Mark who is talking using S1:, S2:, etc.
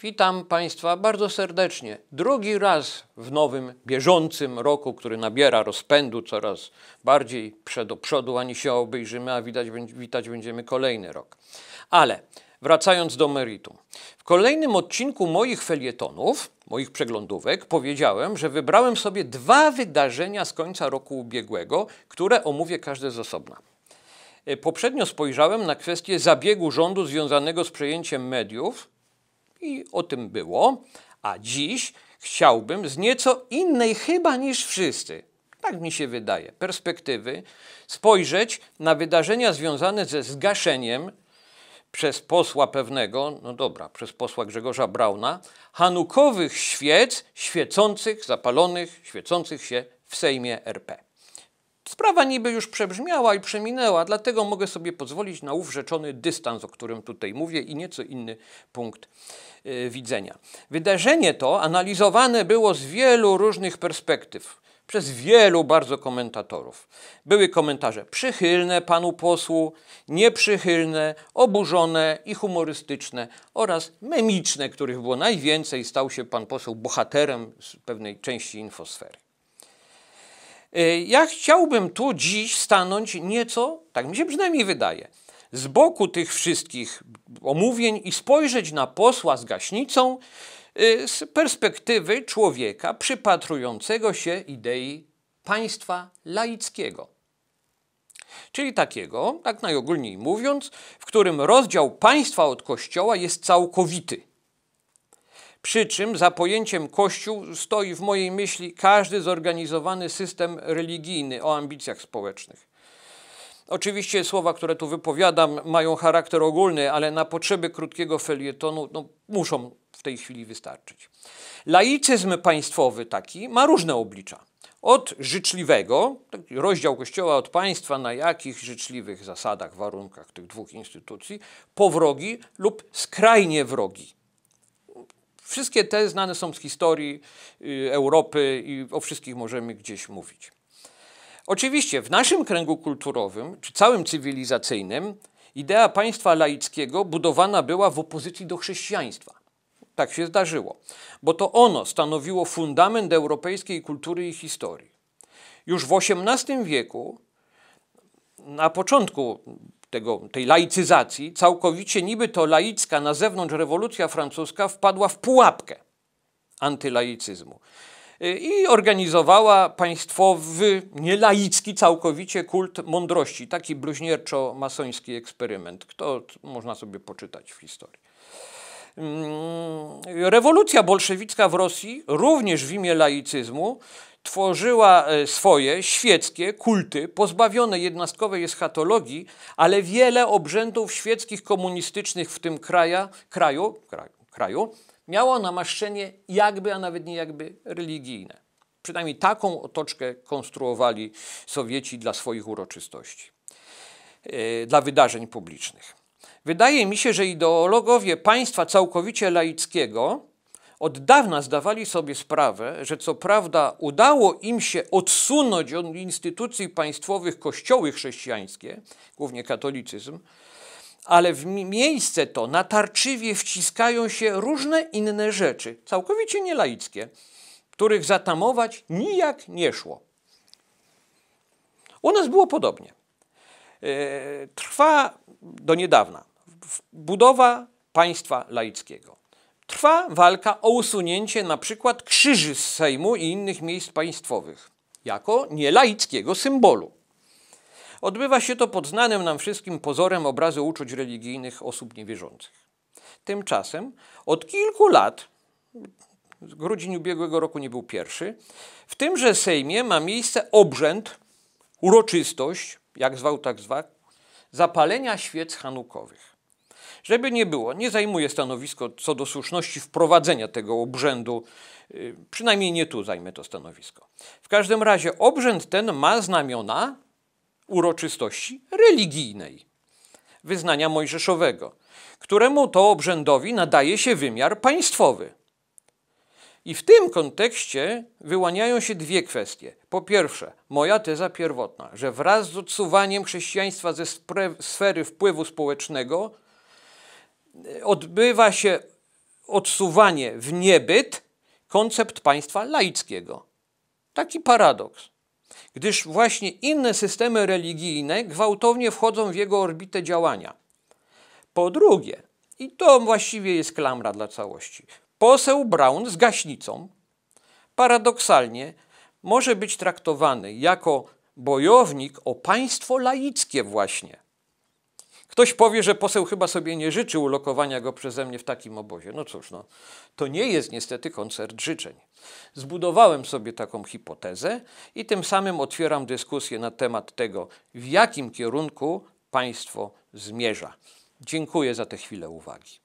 S1: Witam Państwa bardzo serdecznie. Drugi raz w nowym, bieżącym roku, który nabiera rozpędu coraz bardziej do przodu, ani się obejrzymy, a widać, witać będziemy kolejny rok. Ale wracając do meritum. W kolejnym odcinku moich felietonów, moich przeglądówek, powiedziałem, że wybrałem sobie dwa wydarzenia z końca roku ubiegłego, które omówię każde z osobna. E, poprzednio spojrzałem na kwestię zabiegu rządu związanego z przejęciem mediów, i o tym było. A dziś chciałbym z nieco innej chyba niż wszyscy, tak mi się wydaje, perspektywy spojrzeć na wydarzenia związane ze zgaszeniem przez posła pewnego, no dobra, przez posła Grzegorza Brauna, hanukowych świec świecących, zapalonych, świecących się w Sejmie RP. Sprawa niby już przebrzmiała i przeminęła, dlatego mogę sobie pozwolić na ów rzeczony dystans, o którym tutaj mówię i nieco inny punkt yy, widzenia. Wydarzenie to analizowane było z wielu różnych perspektyw przez wielu bardzo komentatorów. Były komentarze przychylne panu posłu, nieprzychylne, oburzone i humorystyczne oraz memiczne, których było najwięcej. Stał się pan poseł bohaterem z pewnej części infosfery. Y, ja chciałbym tu dziś stanąć nieco, tak mi się przynajmniej wydaje, z boku tych wszystkich omówień i spojrzeć na posła z gaśnicą y, z perspektywy człowieka przypatrującego się idei państwa laickiego. Czyli takiego, tak najogólniej mówiąc, w którym rozdział państwa od kościoła jest całkowity przy czym za pojęciem Kościół stoi w mojej myśli każdy zorganizowany system religijny o ambicjach społecznych. Oczywiście słowa, które tu wypowiadam, mają charakter ogólny, ale na potrzeby krótkiego felietonu no, muszą w tej chwili wystarczyć. Laicyzm państwowy taki ma różne oblicza. Od życzliwego, rozdział Kościoła od państwa, na jakich życzliwych zasadach, warunkach tych dwóch instytucji, po wrogi lub skrajnie wrogi Wszystkie te znane są z historii y, Europy i o wszystkich możemy gdzieś mówić. Oczywiście w naszym kręgu kulturowym, czy całym cywilizacyjnym, idea państwa laickiego budowana była w opozycji do chrześcijaństwa. Tak się zdarzyło, bo to ono stanowiło fundament europejskiej kultury i historii. Już w XVIII wieku, na początku tego, tej laicyzacji, całkowicie niby to laicka na zewnątrz rewolucja francuska wpadła w pułapkę antylaicyzmu y, i organizowała państwowy, nielaicki całkowicie kult mądrości, taki bluźnierczo-masoński eksperyment. Kto można sobie poczytać w historii. Mm, rewolucja bolszewicka w Rosji, również w imię laicyzmu, tworzyła e, swoje świeckie kulty, pozbawione jednostkowej eschatologii, ale wiele obrzędów świeckich komunistycznych w tym kraja, kraju, kraju, kraju miało namaszczenie jakby, a nawet nie jakby religijne. Przynajmniej taką otoczkę konstruowali Sowieci dla swoich uroczystości, e, dla wydarzeń publicznych. Wydaje mi się, że ideologowie państwa całkowicie laickiego od dawna zdawali sobie sprawę, że co prawda udało im się odsunąć od instytucji państwowych kościoły chrześcijańskie, głównie katolicyzm, ale w miejsce to natarczywie wciskają się różne inne rzeczy, całkowicie nielaickie, których zatamować nijak nie szło. U nas było podobnie. E, trwa do niedawna budowa państwa laickiego. Trwa walka o usunięcie na przykład krzyży z Sejmu i innych miejsc państwowych jako nielaickiego symbolu. Odbywa się to pod znanym nam wszystkim pozorem obrazu uczuć religijnych osób niewierzących. Tymczasem od kilku lat, grudzień ubiegłego roku nie był pierwszy, w tymże Sejmie ma miejsce obrzęd, uroczystość, jak zwał tak zwał, zapalenia świec hanukowych. Żeby nie było, nie zajmuję stanowisko co do słuszności wprowadzenia tego obrzędu, y, przynajmniej nie tu zajmę to stanowisko. W każdym razie obrzęd ten ma znamiona uroczystości religijnej, wyznania mojżeszowego, któremu to obrzędowi nadaje się wymiar państwowy. I w tym kontekście wyłaniają się dwie kwestie. Po pierwsze, moja teza pierwotna, że wraz z odsuwaniem chrześcijaństwa ze sfery wpływu społecznego odbywa się odsuwanie w niebyt koncept państwa laickiego. Taki paradoks. Gdyż właśnie inne systemy religijne gwałtownie wchodzą w jego orbitę działania. Po drugie, i to właściwie jest klamra dla całości, poseł Brown z gaśnicą paradoksalnie może być traktowany jako bojownik o państwo laickie właśnie. Ktoś powie, że poseł chyba sobie nie życzy ulokowania go przeze mnie w takim obozie. No cóż, no, to nie jest niestety koncert życzeń. Zbudowałem sobie taką hipotezę i tym samym otwieram dyskusję na temat tego, w jakim kierunku państwo zmierza. Dziękuję za tę chwilę uwagi.